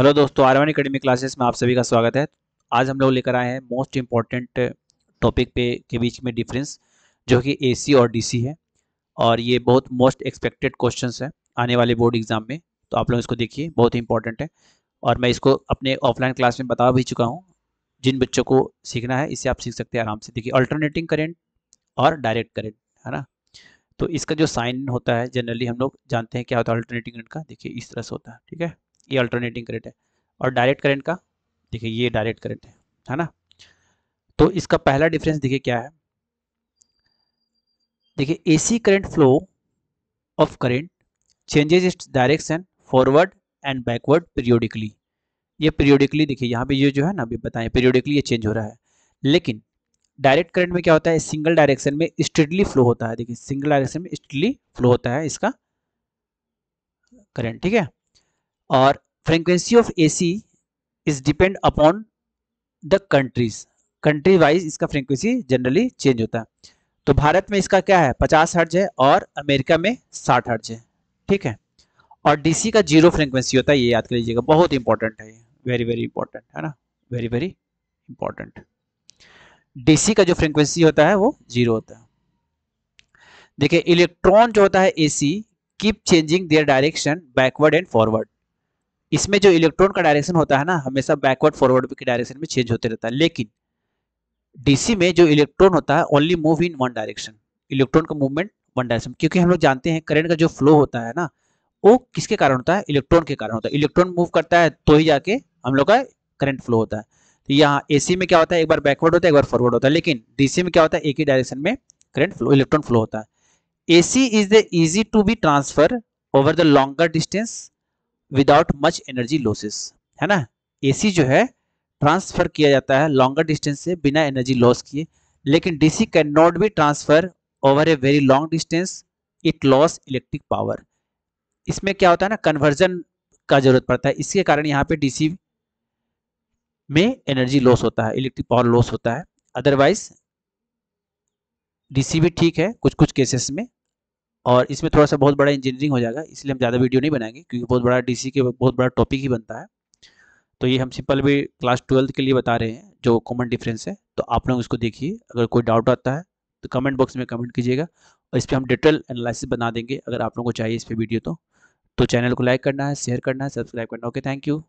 hello दोस्तों are one academy classes में आप सभी का स्वागत है आज हम लोग लेकर आए हैं मोस्ट इम्पॉर्टेंट टॉपिक पे के बीच में डिफरेंस जो कि एसी और डीसी है और ये बहुत मोस्ट एक्सपेक्टेड क्वेश्चंस है आने वाले बोर्ड एग्जाम में तो आप लोग इसको देखिए बहुत ही इंपॉर्टेंट है और मैं इसको अपने ऑफलाइन क्लास में बता भी चुका हूँ जिन बच्चों को सीखना है इसे आप सीख सकते हैं आराम से देखिए अल्टरनेटिंग करेंट और डायरेक्ट करेंट है ना तो इसका जो साइन होता है जनरली हम लोग जानते हैं क्या होता है अल्टरनेटिंग करेंट का देखिए इस तरह से होता है ठीक है ये अल्टरनेटिंग करंट है और डायरेक्ट करंट का देखिए ये डायरेक्ट करंट है है ना तो इसका पहला डिफरेंस देखिए क्या है देखिए AC current flow of current changes its direction forward and backward periodically ये पीरियोडिकली देखिए यहाँ पे ये जो है ना अभी बताएं पीरियोडिकली ये चेंज हो रहा है लेकिन डायरेक्ट करंट में क्या होता है सिंगल डायरेक्शन में स्टेडली फ्लो होता है देखिए सिंगल डायरेक्शन में स्टेडली फ्लो होता है इसका करंट ठीक है और frequency of AC is depend upon the countries country wise इसका फ्रीक्वेंसी जनरली चेंज होता है तो भारत में इसका क्या है 50 हर्ज है और अमेरिका में 60 हर्ज है ठीक है और डीसी का जीरो फ्रीक्वेंसी होता है ये याद कर लीजिएगा बहुत इंपॉर्टेंट है ये वेरी वेरी इंपॉर्टेंट है ना वेरी वेरी इंपॉर्टेंट डीसी का जो फ्रीक्वेंसी होता है वो जीरो होता है देखिए इलेक्ट्रॉन जो होता है AC keep changing their direction backward and forward इसमें जो इलेक्ट्रॉन का डायरेक्शन होता है ना हमेशा बैकवर्ड फॉरवर्ड के डायरेक्शन में चेंज होते रहता है लेकिन डीसी में जो इलेक्ट्रॉन होता है only move in one direction electron का मूवमेंट वन डायरेक्शन क्योंकि हम लोग जानते हैं करंट का जो फ्लो होता है ना वो किसके कारण होता है इलेक्ट्रॉन के कारण होता है इलेक्ट्रॉन मूव करता है तो ही जाके हम लोग का करंट फ्लो होता है तो यहाँ एसी में क्या होता है एक बार बैकवर्ड होता है एक बार फॉरवर्ड होता है लेकिन डीसी में क्या होता है एक ही डायरेक्शन में करंट फ्लो इलेक्ट्रॉन फ्लो होता है AC is the easy to be transfer over the longer distance without much energy losses है ना एसी जो है ट्रांसफर किया जाता है लॉन्गर डिस्टेंस से बिना एनर्जी लॉस किए लेकिन DC can not be transfer over a very long distance it loss electric power इसमें क्या होता है ना कन्वर्जन का जरूरत पड़ता है इसके कारण यहाँ पे डीसी में एनर्जी लॉस होता है इलेक्ट्रिक पावर लॉस होता है अदरवाइज डीसी भी ठीक है कुछ कुछ केसेस में और इसमें थोड़ा सा बहुत बड़ा इंजीनियरिंग हो जाएगा इसलिए हम ज़्यादा वीडियो नहीं बनाएंगे क्योंकि बहुत बड़ा डीसी के बहुत बड़ा टॉपिक ही बनता है तो ये हम सिंपल भी क्लास ट्वेल्थ के लिए बता रहे हैं जो कॉमन डिफरेंस है तो आप लोग इसको देखिए अगर कोई डाउट आता है तो कमेंट बॉक्स में कमेंट कीजिएगा और इस पर हम डिटेल एनालिसिस बना देंगे अगर आप लोगों को चाहिए इस पर वीडियो तो तो चैनल को लाइक करना है शेयर करना है सब्सक्राइब करना ओके थैंक यू